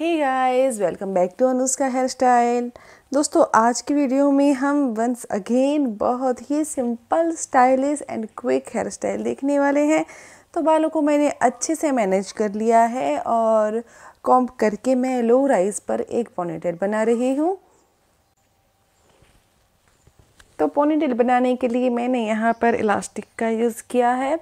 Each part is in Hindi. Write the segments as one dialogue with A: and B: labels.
A: hey guys welcome back to Anushka hair style दोस्तों आज की वीडियो में हम वंस अगेन बहुत ही simple stylish and quick hair style देखने वाले हैं तो बालों को मैंने अच्छे से मैनेज कर लिया है और कॉम्प करके मैं लो राइस पर एक पोनीटेल बना रही हूँ तो पोनीटेल बनाने के लिए मैंने यहाँ पर इलास्टिक का यूज़ किया है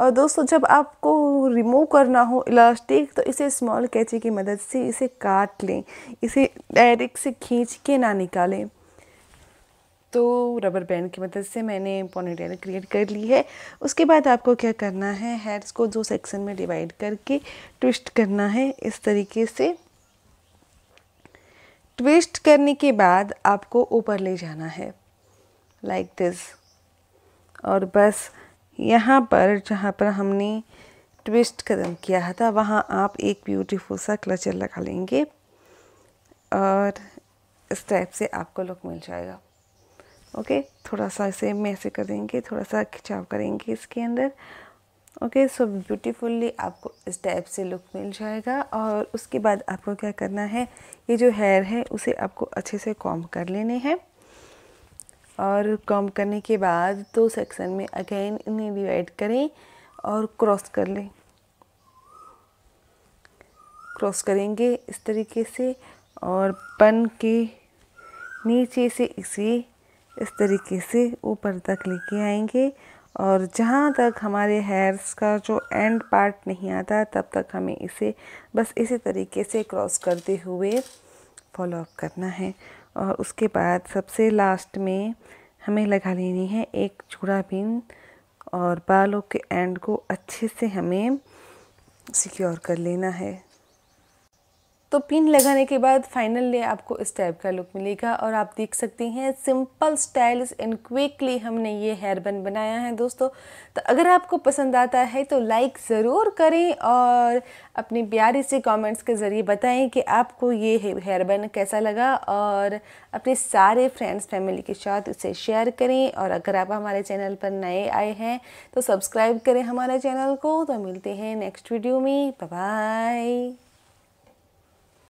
A: और दोस्तों जब आपको रिमूव करना हो इलास्टिक तो इसे स्मॉल कैची की मदद से इसे काट लें इसे डायरेक्ट से खींच के ना निकालें तो रबर बैंड की मदद से मैंने पोनीटेल क्रिएट कर ली है उसके बाद आपको क्या करना है हेड्स को दो सेक्शन में डिवाइड करके ट्विस्ट करना है इस तरीके से ट्विस्ट करने के बाद आपको ऊपर ले जाना है लाइक like दिस और बस यहाँ पर जहाँ पर हमने ट्विस्ट कदम किया था तो वहाँ आप एक ब्यूटीफुल सा क्लचर लगा लेंगे और इस टाइप से आपको लुक मिल जाएगा ओके थोड़ा सा इसे में ऐसे देंगे थोड़ा सा खिंचाव करेंगे इसके अंदर ओके सो ब्यूटीफुल्ली आपको इस टाइप से लुक मिल जाएगा और उसके बाद आपको क्या करना है ये जो हेयर है उसे आपको अच्छे से कॉम कर लेने हैं और कॉम करने के बाद दो सेक्शन में अगेन इन्हें डिवाइड करें और क्रॉस कर लें क्रॉस करेंगे इस तरीके से और पन के नीचे से इसे इस तरीके से ऊपर तक लेके आएंगे और जहाँ तक हमारे हेयर्स का जो एंड पार्ट नहीं आता तब तक हमें इसे बस इसी तरीके से क्रॉस करते हुए फॉलोअप करना है और उसके बाद सबसे लास्ट में हमें लगा लेनी है एक चूड़ा पिन और बालों के एंड को अच्छे से हमें सिक्योर कर लेना है तो पिन लगाने के बाद फाइनली आपको इस टाइप का लुक मिलेगा और आप देख सकते हैं सिंपल स्टाइल्स एंड क्विकली हमने ये हेयर बन बनाया है दोस्तों तो अगर आपको पसंद आता है तो लाइक ज़रूर करें और अपने प्यारे से कमेंट्स के ज़रिए बताएं कि आपको ये हेयर बन कैसा लगा और अपने सारे फ्रेंड्स फैमिली के साथ इसे शेयर करें और अगर आप हमारे चैनल पर नए आए हैं तो सब्सक्राइब करें हमारे चैनल को तो मिलते हैं नेक्स्ट वीडियो में बाय